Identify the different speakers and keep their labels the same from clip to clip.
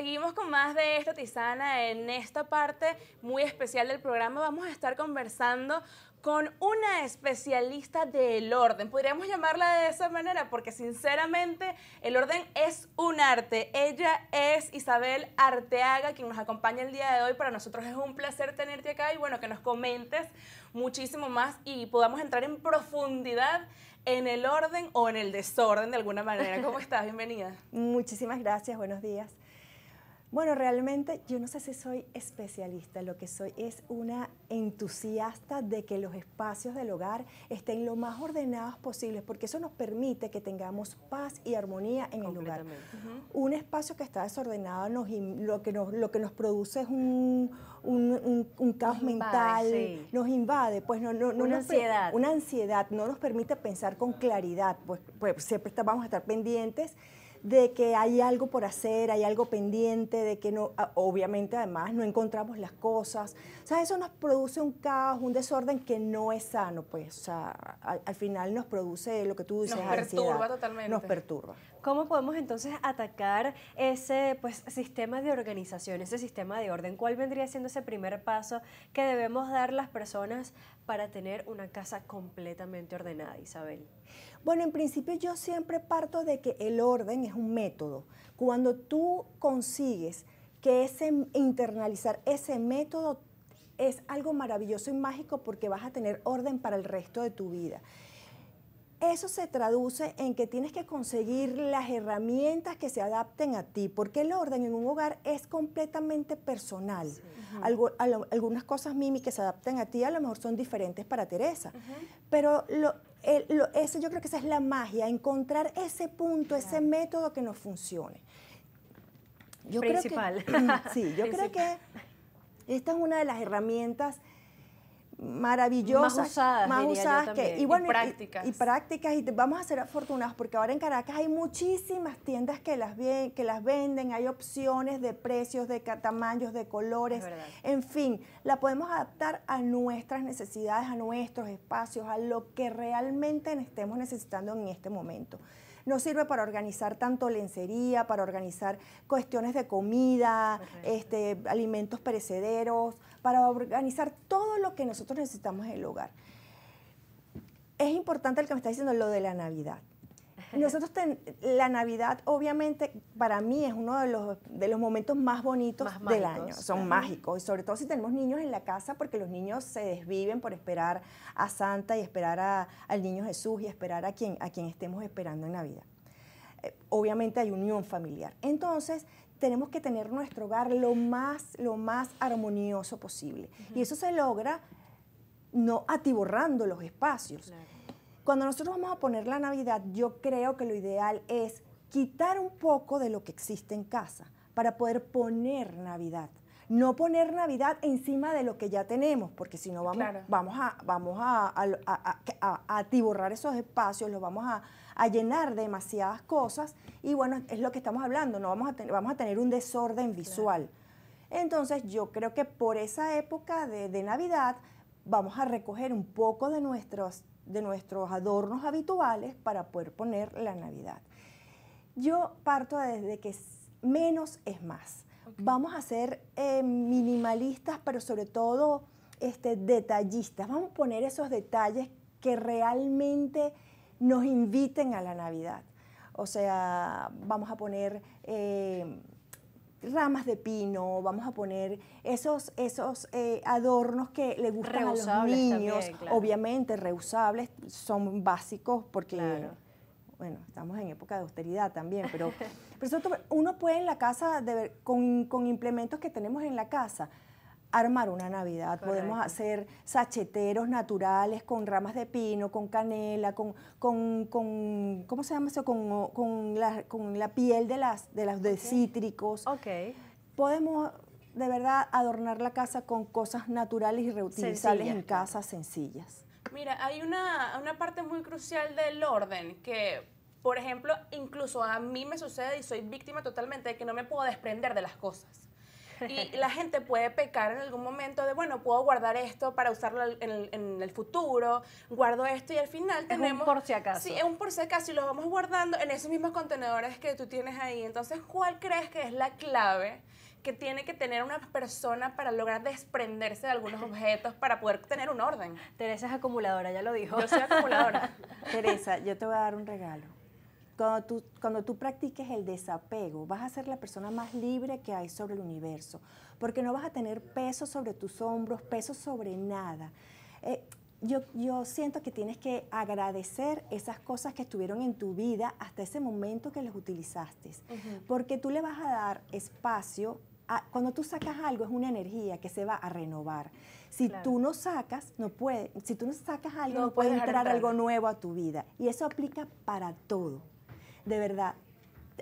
Speaker 1: Seguimos con más de esto, Tizana. En esta parte muy especial del programa vamos a estar conversando con una especialista del orden. Podríamos llamarla de esa manera porque sinceramente el orden es un arte. Ella es Isabel Arteaga, quien nos acompaña el día de hoy. Para nosotros es un placer tenerte acá y bueno, que nos comentes muchísimo más y podamos entrar en profundidad en el orden o en el desorden de alguna manera. ¿Cómo estás? Bienvenida.
Speaker 2: Muchísimas gracias, buenos días. Bueno, realmente yo no sé si soy especialista, lo que soy es una entusiasta de que los espacios del hogar estén lo más ordenados posibles, porque eso nos permite que tengamos paz y armonía en el hogar. Un espacio que está desordenado nos, lo, que nos, lo que nos produce es un, caos mental, nos invade, pues una ansiedad. Una ansiedad, no nos permite pensar con claridad, pues, pues siempre vamos a estar pendientes de que hay algo por hacer, hay algo pendiente, de que no, ah, obviamente además no encontramos las cosas. O sea, eso nos produce un caos, un desorden que no es sano, pues. O sea, al, final nos produce lo que tú dices, Nos perturba totalmente. Nos perturba.
Speaker 3: ¿Cómo podemos entonces atacar ese pues, sistema de organización, ese sistema de orden? ¿Cuál vendría siendo ese primer paso que debemos dar las personas para tener una casa completamente ordenada, Isabel?
Speaker 2: Bueno, en principio yo siempre parto de que el orden es un método. Cuando tú consigues que ese internalizar ese método es algo maravilloso y mágico porque vas a tener orden para el resto de tu vida. Eso se traduce en que tienes que conseguir las herramientas que se adapten a ti, porque el orden en un hogar es completamente personal. Algo, algunas cosas, Mimi, que se adapten a ti a lo mejor son diferentes para Teresa, pero lo, eso yo creo que esa es la magia, encontrar ese punto, ese método que nos funcione. Yo Principal. sí, yo creo que esta es una de las herramientas maravillosas, más usadas, que, y, bueno, prácticas. Y, prácticas, y vamos a ser afortunados porque ahora en Caracas hay muchísimas tiendas que las, que las venden, hay opciones de precios, de tamaños, de colores, en fin, la podemos adaptar a nuestras necesidades, a nuestros espacios, a lo que realmente estemos necesitando en este momento. No sirve para organizar tanto lencería, para organizar cuestiones de comida, este, alimentos perecederos, para organizar todo lo que nosotros necesitamos en el hogar. Es importante el que me está diciendo lo de la Navidad nosotros la Navidad obviamente para mí es uno de los, momentos más bonitos del año, son mágicos, y sobre todo si tenemos niños en la casa, porque los niños se desviven por esperar a Santa y esperar a, al niño Jesús y esperar a quien, a quien estemos esperando en Navidad. Eh, obviamente hay unión familiar. Entonces, tenemos que tener nuestro hogar lo más, lo más armonioso posible. Y eso se logra no atiborrando los espacios. Cuando nosotros vamos a poner la Navidad, yo creo que lo ideal es quitar un poco de lo que existe en casa para poder poner Navidad. No poner Navidad encima de lo que ya tenemos, porque si no vamos, a, vamos a, atiborrar esos espacios, los vamos a, llenar de demasiadas cosas y bueno, es lo que estamos hablando, no vamos a, vamos a tener un desorden visual. Entonces yo creo que por esa época de Navidad vamos a recoger un poco de nuestros, de nuestros adornos habituales para poder poner la Navidad. Yo parto desde que menos es más. Vamos a ser eh, minimalistas, pero sobre todo este, detallistas. Vamos a poner esos detalles que realmente nos inviten a la Navidad. O sea, vamos a poner... Eh, ramas de pino, vamos a poner esos, esos eh, adornos que le gustan a los niños, obviamente reusables, son básicos porque, bueno, estamos en época de austeridad también, pero, uno puede en la casa, de, con implementos que tenemos en la casa, armar una Navidad. Podemos hacer sacheteros naturales con ramas de pino, con canela, con, con, con ¿cómo se llama eso? Con, con, la, piel de las de, las, de cítricos. Ok. Podemos de verdad adornar la casa con cosas naturales y reutilizables en casas sencillas.
Speaker 1: Mira, hay una, una parte muy crucial del orden que por ejemplo, incluso a mí me sucede y soy víctima totalmente de que no me puedo desprender de las cosas. Y la gente puede pecar en algún momento de, bueno, puedo guardar esto para usarlo en el, futuro, guardo esto y al final tenemos... un por si acaso. Sí, es un por si acaso y lo vamos guardando en esos mismos contenedores que tú tienes ahí. Entonces, ¿cuál crees que es la clave? que tiene que tener una persona para lograr desprenderse de algunos objetos para poder tener un orden.
Speaker 3: Teresa es acumuladora, ya lo dijo. Yo soy acumuladora. Teresa,
Speaker 2: yo te voy a dar un regalo. Cuando tú, cuando tú practiques el desapego, vas a ser la persona más libre que hay sobre el universo, porque no vas a tener peso sobre tus hombros, peso sobre nada. Eh, yo, yo, siento que tienes que agradecer esas cosas que estuvieron en tu vida hasta ese momento que las utilizaste, porque tú le vas a dar espacio. cuando tú sacas algo es una energía que se va a renovar. Si tú no sacas, no puede, si tú no sacas algo, no, puede entrar algo nuevo a tu vida. Y eso aplica para todo de verdad,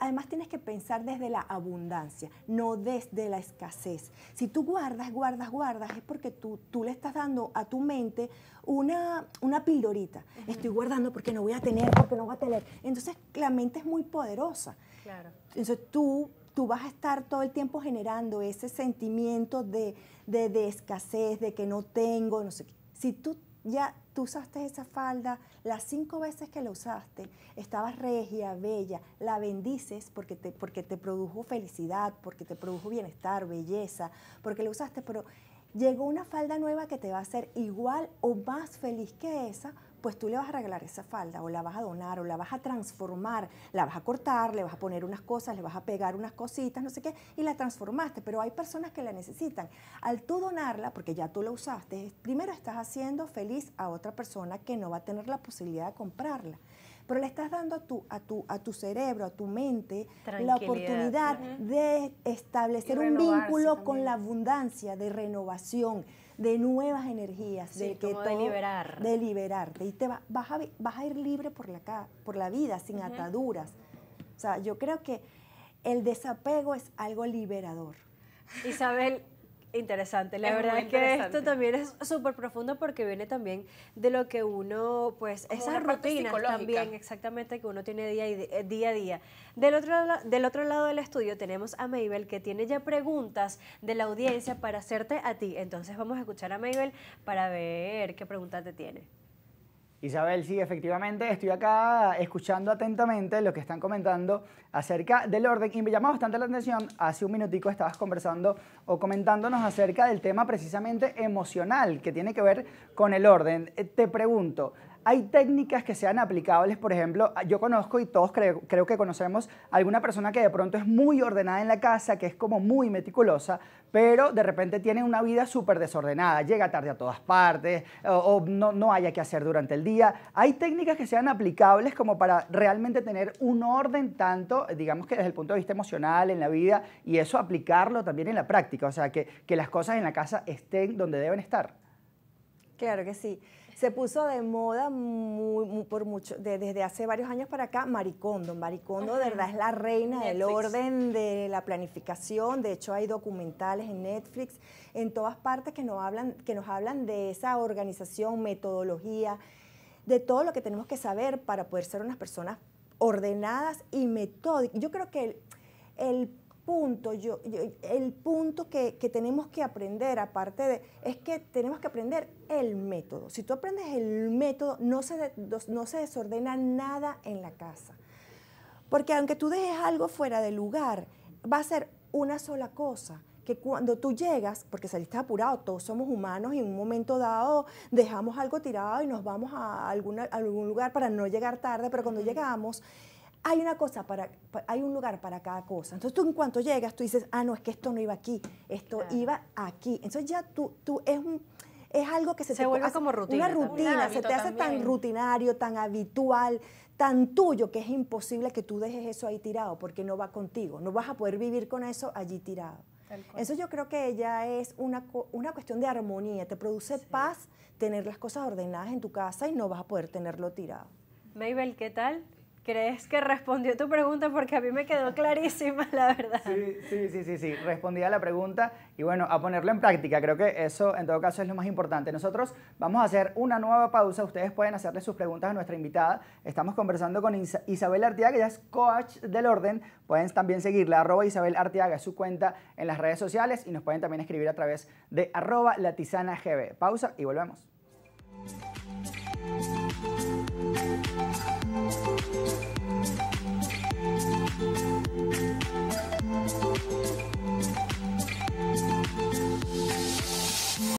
Speaker 2: además tienes que pensar desde la abundancia, no desde la escasez. Si tú guardas, guardas, guardas, es porque tú, tú le estás dando a tu mente una, una pildorita. Estoy guardando porque no voy a tener, porque no voy a tener. Entonces la mente es muy poderosa. Claro. Entonces tú, tú vas a estar todo el tiempo generando ese sentimiento de, de escasez, de que no tengo, no sé qué. Si tú ya tú usaste esa falda, las cinco veces que la usaste, estabas regia, bella, la bendices porque te, porque te produjo felicidad, porque te produjo bienestar, belleza, porque la usaste, pero llegó una falda nueva que te va a hacer igual o más feliz que esa pues tú le vas a regalar esa falda o la vas a donar o la vas a transformar, la vas a cortar, le vas a poner unas cosas, le vas a pegar unas cositas, no sé qué, y la transformaste, pero hay personas que la necesitan. Al tú donarla, porque ya tú la usaste, primero estás haciendo feliz a otra persona que no va a tener la posibilidad de comprarla pero le estás dando a tu, a tu, a tu cerebro, a tu mente, la oportunidad de establecer un vínculo con la abundancia, de renovación, de nuevas energías, de que todo, de liberar. liberarte. Y te va, vas, a, ir libre por la, por la vida, sin ataduras. O sea, yo creo que el desapego es algo liberador.
Speaker 3: Isabel, interesante. La verdad que esto también es súper profundo porque viene también de lo que uno, pues, esas rutinas también, exactamente, que uno tiene día, eh, a día. Del otro, del otro lado del estudio tenemos a Mabel que tiene ya preguntas de la audiencia para hacerte a ti. Entonces vamos a escuchar a Mabel para ver qué preguntas te tiene.
Speaker 4: Isabel, sí, efectivamente, estoy acá escuchando atentamente lo que están comentando acerca del orden y me llamó bastante la atención, hace un minutico estabas conversando o comentándonos acerca del tema precisamente emocional que tiene que ver con el orden. Eh, te pregunto, hay técnicas que sean aplicables, por ejemplo, yo conozco y todos creo, que conocemos alguna persona que de pronto es muy ordenada en la casa, que es como muy meticulosa, pero de repente tiene una vida súper desordenada, llega tarde a todas partes o, no, no haya que hacer durante el día. Hay técnicas que sean aplicables como para realmente tener un orden tanto, digamos que desde el punto de vista emocional, en la vida, y eso aplicarlo también en la práctica, o sea, que, que las cosas en la casa estén donde deben estar.
Speaker 2: Claro que sí. Se puso de moda muy, por mucho, desde hace varios años para acá Maricondo. Maricondo de verdad es la reina del orden, de la planificación. De hecho hay documentales en Netflix, en todas partes que nos hablan, que nos hablan de esa organización, metodología, de todo lo que tenemos que saber para poder ser unas personas ordenadas y metódicas. Yo creo que el punto, yo, el punto que, tenemos que aprender, aparte de, es que tenemos que aprender el método. Si tú aprendes el método, no se, no se desordena nada en la casa. Porque aunque tú dejes algo fuera de lugar, va a ser una sola cosa que cuando tú llegas, porque saliste apurado, todos somos humanos y en un momento dado dejamos algo tirado y nos vamos a, alguna, a algún lugar para no llegar tarde, pero cuando llegamos hay una cosa para, hay un lugar para cada cosa. Entonces tú en cuanto llegas, tú dices, ah, no, es que esto no iba aquí, esto iba aquí. Entonces ya tú, tú es un, es algo que se, se vuelve como rutina. Una rutina, se te hace tan rutinario, tan habitual, tan tuyo, que es imposible que tú dejes eso ahí tirado, porque no va contigo, no vas a poder vivir con eso allí tirado. Eso yo creo que ya es una, cuestión de armonía, te produce paz tener las cosas ordenadas en tu casa y no vas a poder tenerlo tirado.
Speaker 3: Mabel, ¿qué tal? ¿Crees que respondió tu pregunta? Porque a mí me quedó
Speaker 4: clarísima, la verdad. Sí, sí, sí, sí, sí. Respondí a la pregunta y bueno, a ponerlo en práctica. Creo que eso en todo caso es lo más importante. Nosotros vamos a hacer una nueva pausa. Ustedes pueden hacerle sus preguntas a nuestra invitada. Estamos conversando con Isabel Artiaga que es coach del orden. Pueden también seguirla, arroba Isabel Artiaga su cuenta en las redes sociales y nos pueden también escribir a través de arroba gb. Pausa y volvemos.